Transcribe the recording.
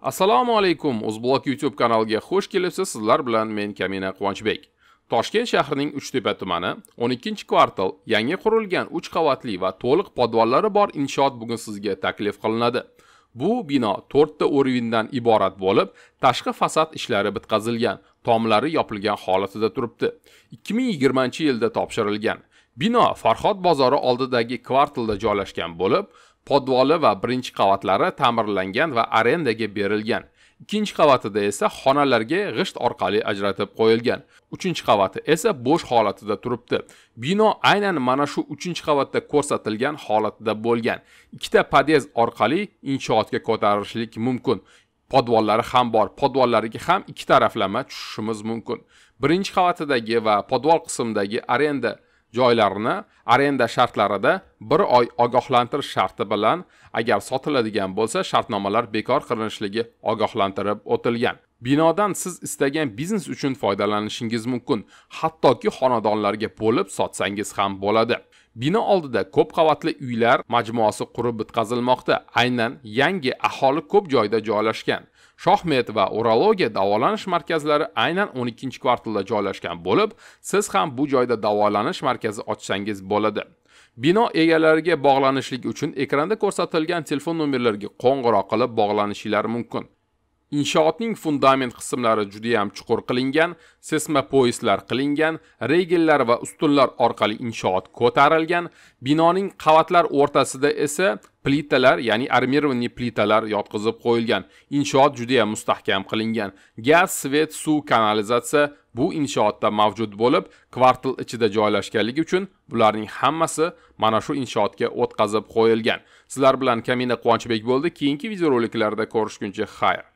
assalomu alaykum o'zblog youtube kanaliga xush kelibsiz sizlar bilan men kamina quvonchbek toshkent shahrining 3-tepa tumani 12 kvartal yangi qurilgan 3 qavatli va to'liq podvallari bor inshoot bugun sizga taklif qilinadi bu bino 4 ta o'rvindan iborat bo'lib tashqi fasad ishlari bitqazilgan tomlari yopilgan holatida turibdi 2020 yilda topshirilgan bino farhod bozori oldidagi kvartalda joylashgan bo'lib podvoli va birinchi qavatlari ta'mirlangan va arendaga berilgan ikkinchi qavatida esa xonalarga g'isht orqali ajratib qo'yilgan uchinchi qavati esa bo'sh holatida turibdi bino aynan mana shu uchinchi qavatda ko'rsatilgan holatda bo'lgan ikkita pod'ezd orqali inshootga ko'tarilishlik mumkin podvollari ham bor podvollariga ham ikki taraflama tushishimiz mumkin birinchi qavatidagi va podvol qismidagi arenda joylarni arenda shartlarida bir oy ogohlantirish sharti bilan agar sotiladigan bo'lsa shartnomalar bekor qilinishligi ogohlantirib o'tilgan Binodan siz istagan biznes uchun foydalanishingiz mumkin, hattoki xonadonlarga bo'lib sotsangiz ham bo'ladi. Bino oldida ko'p qavatli uylar majmuasi qurib bitkazilmoqda. Aynan yangi aholi ko'p joyda joylashgan. Shohmet va urologiya davolanish markazlari aynan 12-kvartalda joylashgan bo'lib, siz ham bu joyda davolanish markazi ochsangiz bo'ladi. Bino egalariga bog'lanishlik uchun ekranda ko'rsatilgan telefon nomerlarga qo'ng'iroq qilib bog'lanishingiz mumkin. Inshootning fundament qismlari juda ham chuqur qilingan, sesma poyezdlar qilingan, regellar va ustunlar orqali inshoot ko'tarilgan, binoning qavatlar o'rtasida esa plitalar, ya'ni armirovanniy plitalar yotqizib qo'yilgan. Inshoot juda ham mustahkam qilingan. Gaz, svet, suv, kanalizatsiya bu inshootda mavjud bo'lib, kvartal ichida joylashganligi uchun bularning hammasi mana shu inshootga o'tkazib qo'yilgan. Sizlar bilan Kamina Quvonchbek bo'ldi. Keyingi videoroliklarda ko'rishguncha xayr.